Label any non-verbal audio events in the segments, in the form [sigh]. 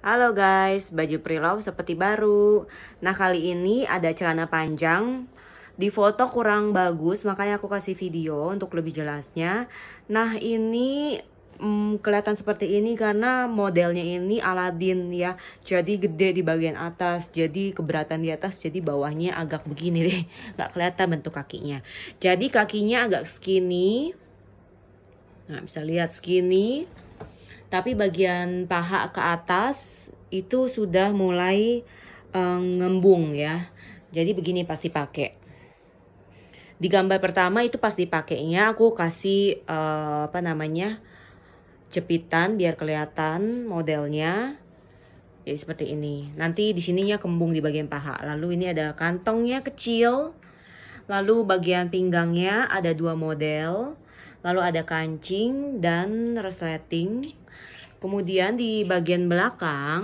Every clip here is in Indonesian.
Halo guys, baju preloved seperti baru. Nah kali ini ada celana panjang. Di foto kurang bagus, makanya aku kasih video untuk lebih jelasnya. Nah ini hmm, kelihatan seperti ini karena modelnya ini Aladdin ya. Jadi gede di bagian atas, jadi keberatan di atas, jadi bawahnya agak begini deh. [laughs] Nggak kelihatan bentuk kakinya. Jadi kakinya agak skinny. Nah, bisa lihat skinny tapi bagian paha ke atas itu sudah mulai uh, ngembung ya jadi begini pasti pakai di gambar pertama itu pasti pakainya aku kasih uh, apa namanya jepitan biar kelihatan modelnya jadi seperti ini nanti di sininya kembung di bagian paha lalu ini ada kantongnya kecil lalu bagian pinggangnya ada dua model lalu ada kancing dan resleting Kemudian di bagian belakang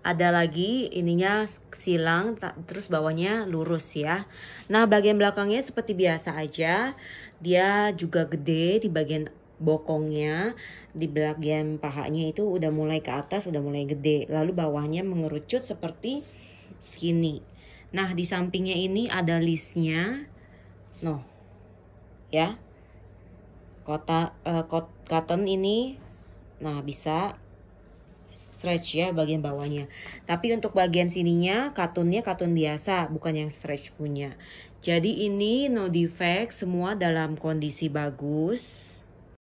ada lagi ininya silang terus bawahnya lurus ya. Nah, bagian belakangnya seperti biasa aja. Dia juga gede di bagian bokongnya, di bagian pahanya itu udah mulai ke atas, udah mulai gede. Lalu bawahnya mengerucut seperti skinny. Nah, di sampingnya ini ada listnya. Noh. Ya. Kota uh, cotton ini Nah, bisa stretch ya bagian bawahnya. Tapi untuk bagian sininya katunnya katun biasa, bukan yang stretch punya. Jadi ini no defect, semua dalam kondisi bagus.